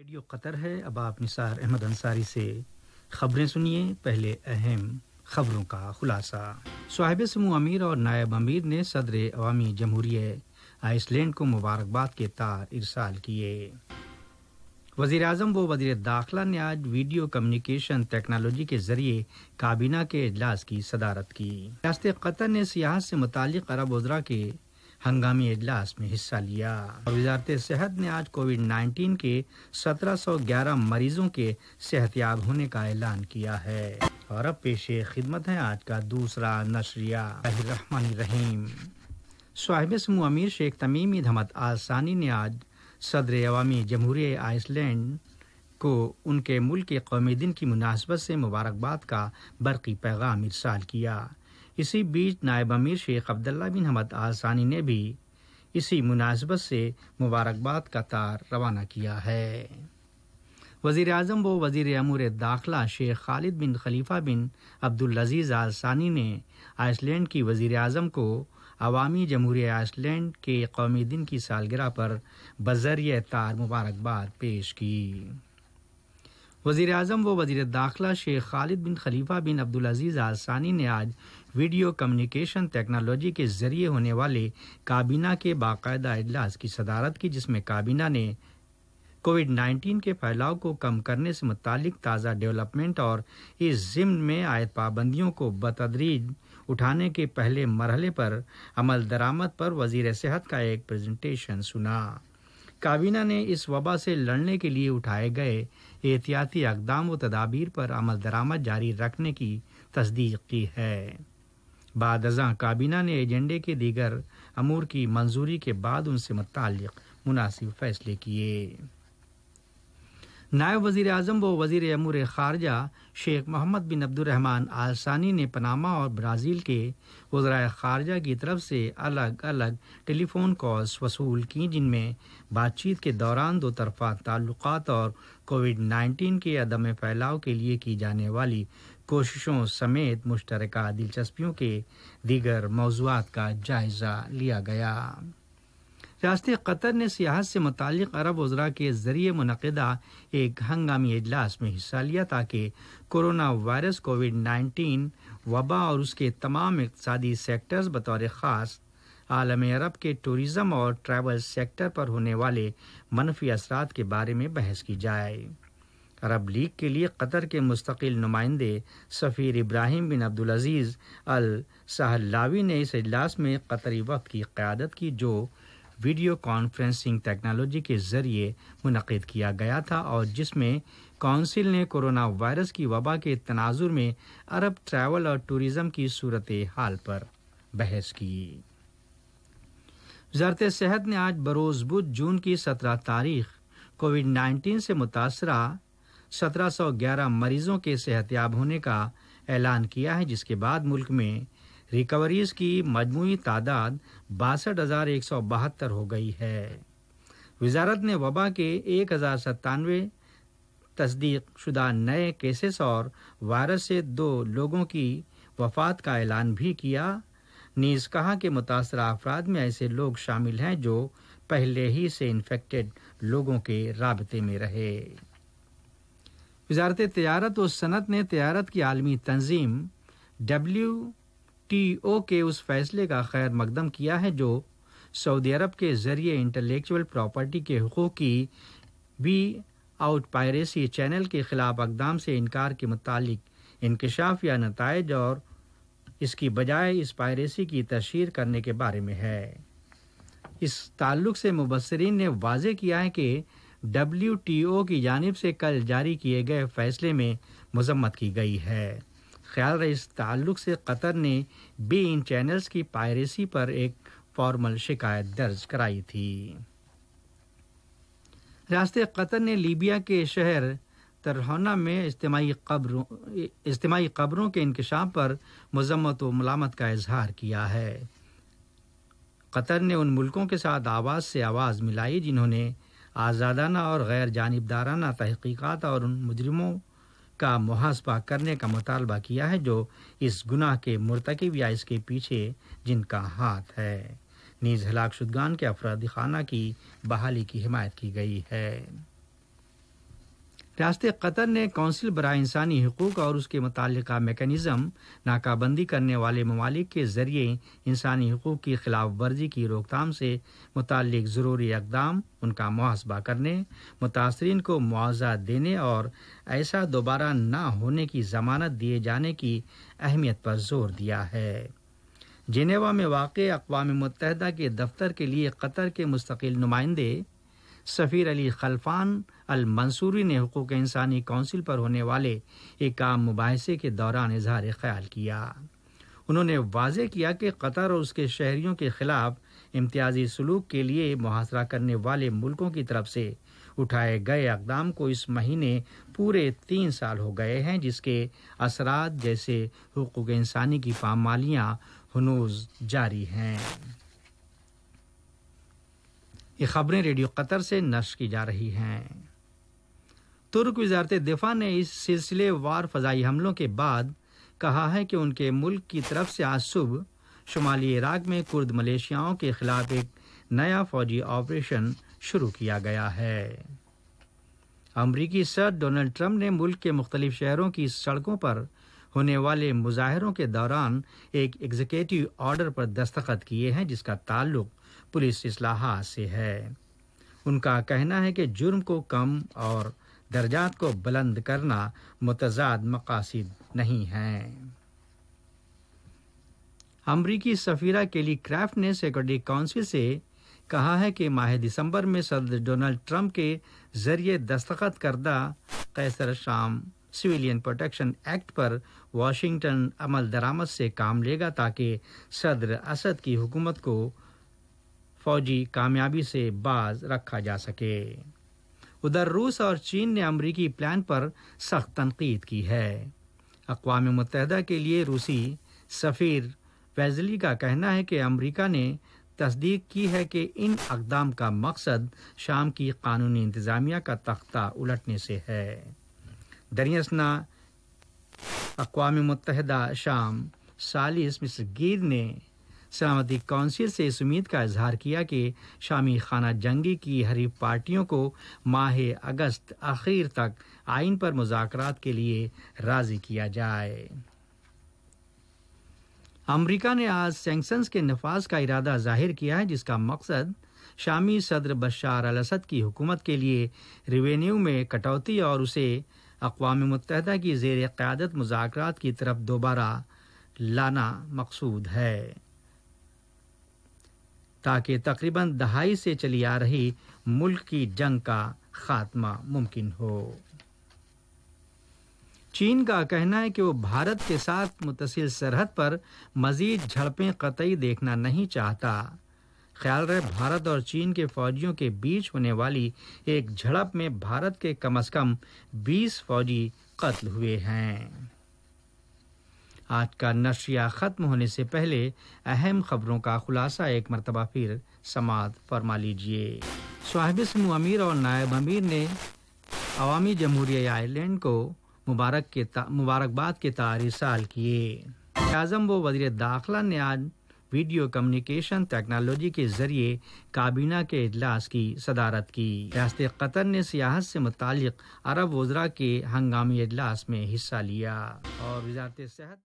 radio Qatar है अब आप निसार अहमद अंसारी से खबरें सुनिए पहले अहम खबरों का खुलासा साहिब समूह अमीर और नायब अमीर ने सदर अवामी जमहूरी आइसलैंड को मुबारकबाद के तार इरसाल किए वजीर अजम व वजीर दाखिला ने आज वीडियो कम्युनिकेशन टेक्नोलॉजी के जरिए काबीना के अजलास की सदारत की रियात कतर ने सियाहत से मुतल अरब उजरा के हंगामी इजलास में हिस्सा लिया और वजारत सेहत ने आज कोविड 19 के 1711 मरीजों के सेहतियाब होने का ऐलान किया है और अब पेश खिदमत है आज का दूसरा नशरिया रहीम साहिब समूह अमीर शेख तमीमी धमत आसानी ने आज सदर अवामी जमहूर आइसलैंड को उनके मुल्क के कौमी दिन की मुनासबत से मुबारकबाद का बरकी पैगाम इरसाल किया इसी बीच नायब अमीर शेख अब्दुल्ला बिन हमद आसानी ने भी इसी मुनासबत से मुबारकबाद का तार रवाना किया है वजीर अजम व वजीर अमूर दाखिला शेख खालिद बिन खलीफा बिन अब्दुलरजीज़ आल सानी ने आइसलैंड की वजीर अजम को अवामी जमहूर आइसलैंड के कौमी दिन की सालगिरह पर बजरिए तार मुबारकबाद पेश की वजीर अजम व वजीर दाखिला शेख खालिद बिन खलीफा बिन अब्दुलरजीज़ आल सानी ने आज वीडियो कम्युनिकेशन टेक्नोलॉजी के जरिए होने वाले काबीना के बाकायदा अजलास की सदारत की जिसमें काबीना ने कोविड 19 के फैलाव को कम करने से मुतक ताज़ा डेवलपमेंट और इस जिम में आए पाबंदियों को बतदरीज उठाने के पहले मरहले पर अमल दरामद पर वजीर सेहत का एक प्रेजेंटेशन सुना काबीना ने इस वबा से लड़ने के लिए उठाए गए एहतियाती अकदाम व तदाबीर पर अमल दरामद जारी रखने की तस्दीक की है बाद अजा काबीना ने एजेंडे के दीगर अमूर की मंजूरी के बाद उनसे मुतल मुनासिब फैसले किए नायब वजीर अजम व वजीर अमूर खारजा शेख मोहम्मद बिन अब्दुलरहमान आलसानी ने पनामा और ब्राज़ील के वज्राय खारजा की तरफ से अलग अलग टेलीफोन कॉल्स वसूल की जिनमें बातचीत के दौरान दो तरफा ताल्लुकात और कोविड नाइन्टीन के अदम फैलाव के लिए की जाने वाली कोशिशों समेत मुश्तर दिलचस्पियों के दीगर मौजूद का जायज़ा लिया गया रास्ते कतर ने सियाहत से मुतक अरब उजरा के जरिए मनदा एक हंगामी अजलास में हिस्सा लिया ताकि कोरोना वायरस कोविड नाइन्टीन वबा और उसके तमाम इकतदी सेक्टर्स बतौर ख़ास आलम अरब के टूरिज्म और ट्रैवल सेक्टर पर होने वाले मनफी असरा के बारे में बहस की जाए अरब लीग के लिए कतर के मुस्तकिल नुमाइंदे सफ़ीर इब्राहिम बिन अब्दुलज़ीज़ अल सहलावी ने इस अजलास में कतरी वक्त की क़्यादत की जो वीडियो कॉन्फ्रेंसिंग टेक्नोलॉजी के ज़रिए मुनद किया गया था और जिसमें काउंसिल ने कोरोना वायरस की वबा के तनाजुर में अरब ट्रैवल और टूरिज़म की सूरत हाल पर बहस की वजारत सेहत ने आज बरोज़ बुध जून की सत्रह तारीख कोविड नाइन्टीन से मुतासरा 1711 मरीजों के सेहतयाब होने का ऐलान किया है जिसके बाद मुल्क में रिकवरीज की मजमू तादाद बासठ हो गई है वजारत ने वबा के एक हज़ार सत्तानवे तस्दीक शुदा नए केसेस और वायरस से दो लोगों की वफात का ऐलान भी किया नीज कहा कि मुतासर अफराद में ऐसे लोग शामिल हैं जो पहले ही से इन्फेक्टेड लोगों के रबते में रहे वजारत तजारत व सनत ने तजारत की आलमी तंजीम डब्ल्यू टी ओ के उस फैसले का खैर मकदम किया है जो सऊदी अरब के ज़रिए इंटलेक्चुअल प्रॉपर्टी के हकूक़ की बी आउट पायरेसी चैनल के ख़िलाफ़ अकदाम से इनकार के मतलब इंकशाफ या नतज और इसकी बजाय इस पायरेसी की तशहर करने के बारे में है इस ताल्लुक से मुबसरीन ने वाज किया है कि डब्ल्यू टी ओ की जानब से कल जारी किए गए फैसले में मजम्मत की गई है ख्याल रहे इस ताल्लुक से कतर ने बी इन चैनल्स की पायरेसी पर एक फॉर्मल शिकायत दर्ज कराई थी रास्ते कतर ने लीबिया के शहर तरहना में इज्तमाही कब्रों के इंकशाम पर मजम्मत व मलामत का इजहार किया है कतर ने उन मुल्कों के साथ आवाज़ से आवाज़ मिलाई जिन्होंने आज़ादाना और गैर जानबदाराना तहकीक़ात और उन मुजरमों का मुहासबा करने का मुतालबा किया है जो इस गुनाह के मरतकब या इसके पीछे जिनका हाथ है नीज हलाक शुदगान के अफराद खाना की बहाली की हिमायत की गई है रियात कतर ने कौंसिल बरा इंसानी हकूक और उसके मुतल मेकनिज़म नाकाबंदी करने वाले ममालिक के ज़रिए इंसानी हकूक की खिलाफ वर्जी की रोकथाम से मुतल ज़रूरी इकदाम उनका मुहासबा करने मुतासरीन को मुआवजा देने और ऐसा दोबारा न होने की जमानत दिए जाने की अहमियत पर जोर दिया है जिनेवा में वाक़ अकवा मुतहदा के दफ्तर के लिए कतर के मुस्तकिल नुमाइंदे सफ़ीर अली खलफान अल मंसूरी ने हकूक इंसानी काउंसिल पर होने वाले एक आम मुबासे के दौरान इजहार ख्याल किया उन्होंने वाजे किया कि कतर और उसके शहरियों के खिलाफ इम्तियाजी सलूक के लिए मुहासरा करने वाले मुल्कों की तरफ से उठाए गए अकदाम को इस महीने पूरे तीन साल हो गए हैं जिसके असरात जैसे हकूक इंसानी की पामालियाँ हनूज जारी हैं ये खबरें रेडियो कतर से नष्ट की जा रही हैं तुर्क वजारत दिफा ने इस सिलसिलेवार फजाई हमलों के बाद कहा है कि उनके मुल्क की तरफ से आज सुबह शुमाली इराक में कुर्द मलेशियाओं के खिलाफ एक नया फौजी ऑपरेशन शुरू किया गया है अमरीकी सर डोनाल्ड ट्रंप ने मुल्क के मुख्तलिफ शहरों की सड़कों पर होने वाले मुजाहरों के दौरान एक एग्जीक्यूटिव ऑर्डर पर दस्तखत किए हैं जिसका ताल्लुक पुलिस असलाहा से है उनका कहना है कि जुर्म को कम और दर्जात को बुलंद करना मुतजाद मकासद नहीं है अमरीकी सफीरा केली क्राफ्ट ने सेक्रेटरी काउंसिल से कहा है कि माह दिसंबर में सदर डोनाल्ड ट्रंप के जरिए दस्तखत करदा कैसर शाम सिविलियन प्रोटेक्शन एक्ट पर वाशिंगटन अमल दरामद से काम लेगा ताकि सदर असद की हुकूमत को फौजी कामयाबी से बाज रखा जा सके उधर रूस और चीन ने अमरीकी प्लान पर सख्त तनकीद की है अकवा मुतहदा के लिए रूसी सफ़ीर फैजली का कहना है कि अमरीका ने तस्दीक की है कि इन अकदाम का मकसद शाम की कानूनी इंतज़ामिया का तख्ता उलटने से है दरियसना अकवा मुतहदा शाम सालिस गिर ने सलामती कौंसिल से इस उम्मीद का इजहार किया कि शामी खाना जंगी की हरीफ पार्टियों को माह अगस्त आखिर तक आइन पर मुजाकर के लिए राजी किया जाए अमरीका ने आज सैंक्शंस के नफाज का इरादा जाहिर किया है जिसका मकसद शामी सदर बशार अल की हुकूमत के लिए रिवेन्यू में कटौती और उसे अकवा मुतहदा की जेर क़्यादत मुजात की तरफ दोबारा लाना मकसूद है ताकि तकरीबन दहाई से चली आ रही मुल्क की जंग का खात्मा मुमकिन हो चीन का कहना है कि वो भारत के साथ मुतसिल सरहद पर मजीद झड़पें कतई देखना नहीं चाहता ख्याल रहे भारत और चीन के फौजियों के बीच होने वाली एक झड़प में भारत के कम अज कम बीस फौजी कत्ल हुए हैं आज का नशिया ख़त्म होने से पहले अहम खबरों का खुलासा एक मरतबा फिर समात फरमा लीजिए साहिब समूह अमीर और नायब अमीर ने अवामी जमहूरिया आयरलैंड को मुबारक के मुबारकबाद के तारी साल किए आजम व वजीर दाखिला ने आज वीडियो कम्युनिकेशन टेक्नोलॉजी के जरिए काबीना के अजलास की सदारत की रियासत कतर ने सियाहत से मुतल अरब वजरा के हंगामी अजलास में हिस्सा लिया और वजारत सेहत